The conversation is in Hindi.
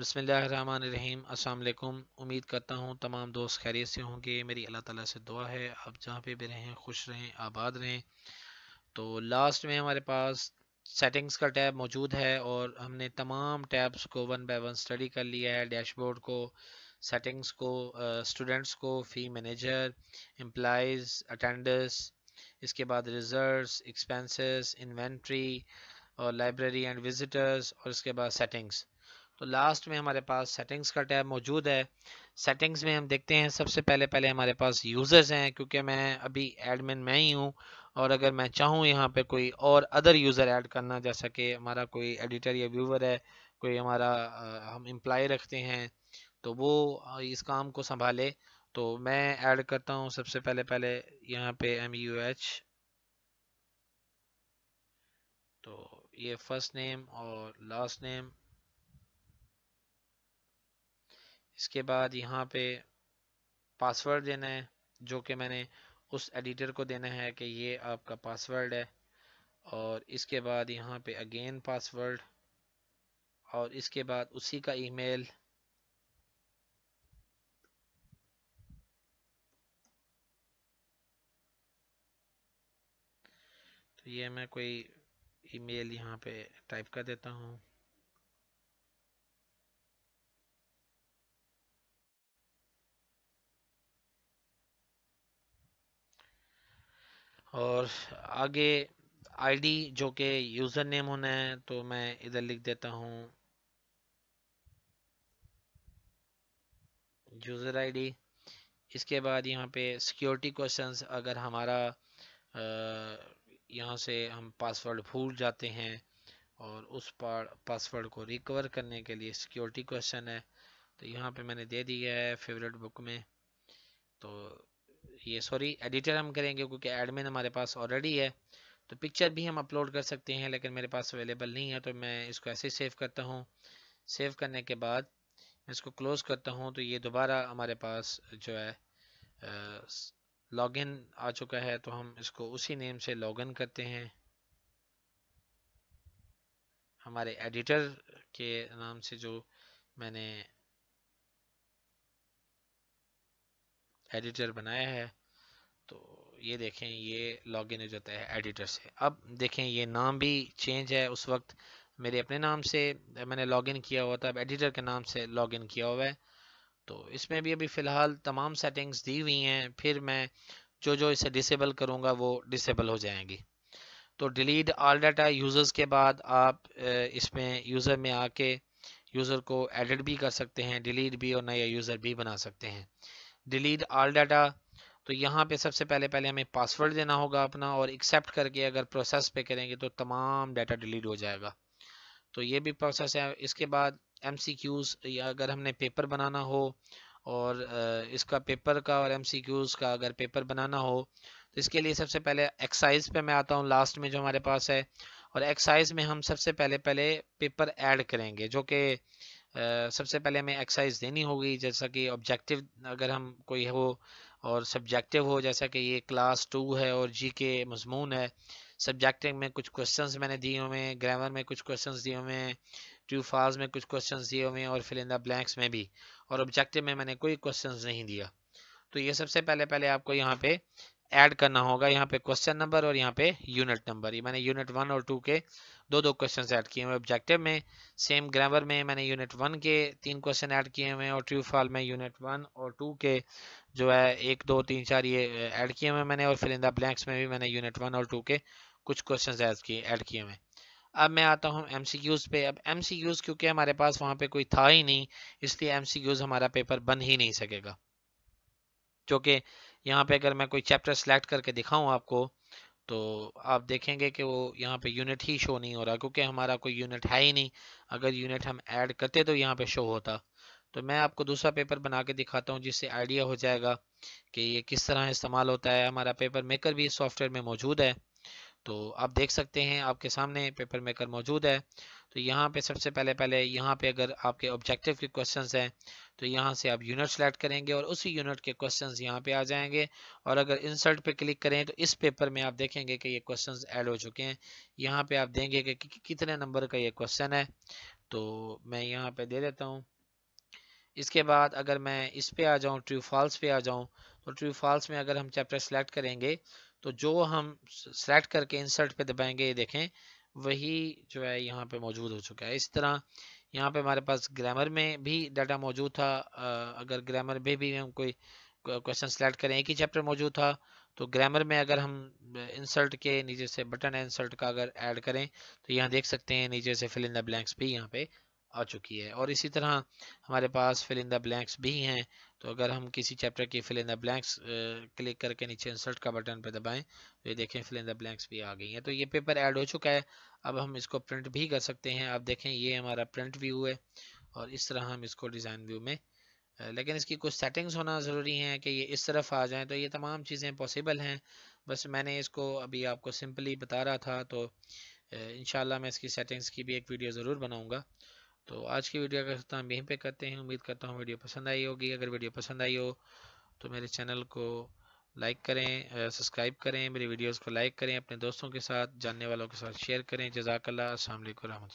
बसमीम अल्लाम उम्मीद करता हूँ तमाम दोस्त खैरियत से होंगे मेरी अल्लाह ताला से दुआ है आप जहाँ पे भी रहें खुश रहें आबाद रहें तो लास्ट में हमारे पास सेटिंग्स का टैब मौजूद है और हमने तमाम टैब्स को वन बाय वन स्टडी कर लिया है डैशबोर्ड को सेटिंग्स को स्टूडेंट्स को फ़ी मैनेजर एम्प्लाइज़ अटेंडेंस इसके बाद रिजर्व एक्सपेंसिस इन्वेंट्री और लाइब्रेरी एंड विजिटर्स और इसके बाद सेटिंग्स तो लास्ट में हमारे पास सेटिंग्स का टैब मौजूद है सेटिंग्स में हम देखते हैं सबसे पहले पहले हमारे पास यूज़र्स हैं क्योंकि मैं अभी एडमिन मैं ही हूँ और अगर मैं चाहूँ यहाँ पे कोई और अदर यूज़र ऐड करना जैसा कि हमारा कोई एडिटर या व्यूवर है कोई हमारा हम एम्प्लाई रखते हैं तो वो इस काम को संभाले तो मैं ऐड करता हूँ सबसे पहले पहले यहाँ पे एम यू एच तो ये फर्स्ट नेम और लास्ट नेम इसके बाद यहाँ पे पासवर्ड देना है जो कि मैंने उस एडिटर को देना है कि ये आपका पासवर्ड है और इसके बाद यहाँ पे अगेन पासवर्ड और इसके बाद उसी का ईमेल तो ये मैं कोई ईमेल यहाँ पे टाइप कर देता हूँ और आगे आईडी जो कि यूज़र नेम होना है तो मैं इधर लिख देता हूँ यूज़र आईडी इसके बाद यहाँ पे सिक्योरिटी क्वेश्चंस अगर हमारा यहाँ से हम पासवर्ड भूल जाते हैं और उस पर पासवर्ड को रिकवर करने के लिए सिक्योरिटी क्वेश्चन है तो यहाँ पे मैंने दे दिया है फेवरेट बुक में तो ये सॉरी एडिटर हम करेंगे क्योंकि एडमिन हमारे पास ऑलरेडी है तो पिक्चर भी हम अपलोड कर सकते हैं लेकिन मेरे पास अवेलेबल नहीं है तो मैं इसको ऐसे ही सेव करता हूँ सेव करने के बाद मैं इसको क्लोज़ करता हूँ तो ये दोबारा हमारे पास जो है लॉगिन आ चुका है तो हम इसको उसी नेम से लॉगिन करते हैं हमारे एडिटर के नाम से जो मैंने एडिटर बनाया है तो ये देखें ये लॉगिन हो जाता है एडिटर से अब देखें ये नाम भी चेंज है उस वक्त मेरे अपने नाम से मैंने लॉगिन किया हुआ था अब एडिटर के नाम से लॉगिन किया हुआ है तो इसमें भी अभी फ़िलहाल तमाम सेटिंग्स दी हुई हैं फिर मैं जो जो इसे डिसेबल करूँगा वो डिसेबल हो जाएंगी तो डिलीट ऑल डाटा यूज़र्स के बाद आप इसमें यूज़र में आके यूज़र को एडिट भी कर सकते हैं डिलीट भी और नया यूज़र भी बना सकते हैं डिलीट आल डाटा तो यहाँ पे सबसे पहले पहले हमें पासवर्ड देना होगा अपना और एक्सेप्ट करके अगर प्रोसेस पे करेंगे तो तमाम डाटा डिलीट हो जाएगा तो ये भी प्रोसेस है इसके बाद एम या अगर हमने पेपर बनाना हो और इसका पेपर का और एम का अगर पेपर बनाना हो तो इसके लिए सबसे पहले एक्साइज पे मैं आता हूँ लास्ट में जो हमारे पास है और एक्साइज में हम सबसे पहले पहले पेपर ऐड करेंगे जो कि सबसे पहले हमें एक्सरसाइज देनी होगी जैसा कि ऑब्जेक्टिव अगर हम कोई हो और सब्जेक्टिव हो जैसा कि ये क्लास टू है और जी के मजमून है सब्जेक्टिव में कुछ क्वेश्चंस मैंने दिए हुए हैं ग्रामर में कुछ क्वेश्चंस दिए हुए हैं ट्यू फाज में कुछ क्वेश्चंस दिए हुए हैं और फिल इन द ब्लैंक्स में भी और ऑब्जेक्टिव में मैंने कोई क्वेश्चंस नहीं दिया तो ये सबसे पहले पहले आपको यहाँ पे ऐड करना होगा यहाँ पे क्वेश्चन नंबर और यहाँ पे यूनिट नंबर ये मैंने यूनिट वन और टू के दो दो क्वेश्चन ऐड किए हुए ऑब्जेक्टिव में सेम ग्रामर में मैंने यूनिट वन के तीन क्वेश्चन ऐड किए हुए हैं और ट्रू फॉल में यूनिट वन और टू के जो है एक दो तीन चार ये ऐड किए हुए मैंने और फिर इन द ब्लैंक्स में भी मैंने यूनिट वन और टू के कुछ क्वेश्चन ऐड किए ऐड किए हुए अब मैं आता हूँ एम पे अब एम क्योंकि हमारे पास वहाँ पे कोई था ही नहीं इसलिए एम हमारा पेपर बन ही नहीं सकेगा जो कि यहाँ पे अगर मैं कोई चैप्टर सेलेक्ट करके दिखाऊँ आपको तो आप देखेंगे कि वो यहाँ पे यूनिट ही शो नहीं हो रहा क्योंकि हमारा कोई यूनिट है ही नहीं अगर यूनिट हम ऐड करते तो यहाँ पे शो होता तो मैं आपको दूसरा पेपर बना के दिखाता हूँ जिससे आइडिया हो जाएगा कि ये किस तरह इस्तेमाल होता है हमारा पेपर मेकर भी सॉफ्टवेयर में मौजूद है तो आप देख सकते हैं आपके सामने पेपर मेकर मौजूद है तो यहाँ पे सबसे पहले पहले यहाँ पे अगर आपके ऑब्जेक्टिव के क्वेश्चंस हैं तो यहाँ से आप यूनिट सेलेक्ट करेंगे और उसी यूनिट के क्वेश्चंस यहाँ पे आ जाएंगे और अगर इंसर्ट पे क्लिक करें तो इस पेपर में आप देखेंगे कि ये क्वेश्चंस ऐड हो चुके हैं यहाँ पे आप देंगे कि कितने नंबर का ये क्वेश्चन है तो मैं यहाँ पे दे देता हूँ इसके बाद अगर मैं इस पे आ जाऊँ ट्रू फॉल्स पे आ जाऊँ तो ट्रू फॉल्स में अगर हम चैप्टर सेलेक्ट करेंगे तो जो हम सेलेक्ट करके इंसर्ट पे दबाएंगे ये देखें वही जो है यहाँ पे मौजूद हो चुका है इस तरह यहाँ पे हमारे पास ग्रामर में भी डाटा मौजूद था अगर ग्रामर में भी हम कोई क्वेश्चन सेलेक्ट करें एक ही चैप्टर मौजूद था तो ग्रामर में अगर हम इंसर्ट के नीचे से बटन इंसर्ट का अगर ऐड करें तो यहाँ देख सकते हैं नीचे से फिल इन द ब्लैंक्स भी यहाँ पे आ चुकी है और इसी तरह हमारे पास फिल इन द ब्लैंक्स भी हैं तो अगर हम किसी चैप्टर की fill in the blanks click करके नीचे इंसर्ट का बटन पर दबाएं तो ये देखें फिल इन द ब्लैंक्स भी आ गई हैं तो ये पेपर ऐड हो चुका है अब हम इसको प्रिंट भी कर सकते हैं आप देखें ये हमारा प्रिंट व्यू है और इस तरह हम इसको डिज़ाइन व्यू में लेकिन इसकी कुछ सेटिंग्स होना ज़रूरी हैं कि ये इस तरफ आ जाए तो ये तमाम चीज़ें पॉसिबल हैं बस मैंने इसको अभी आपको सिंपली बता रहा था तो इन मैं इसकी सेटिंग्स की भी एक वीडियो ज़रूर बनाऊँगा तो आज की वीडियो का अख्ताम यहीं पे करते हैं उम्मीद करता हूँ वीडियो पसंद आई होगी अगर वीडियो पसंद आई हो तो मेरे चैनल को लाइक करें सब्सक्राइब करें मेरी वीडियोस को लाइक करें अपने दोस्तों के साथ जानने वालों के साथ शेयर करें जजाकल्ला असल वरह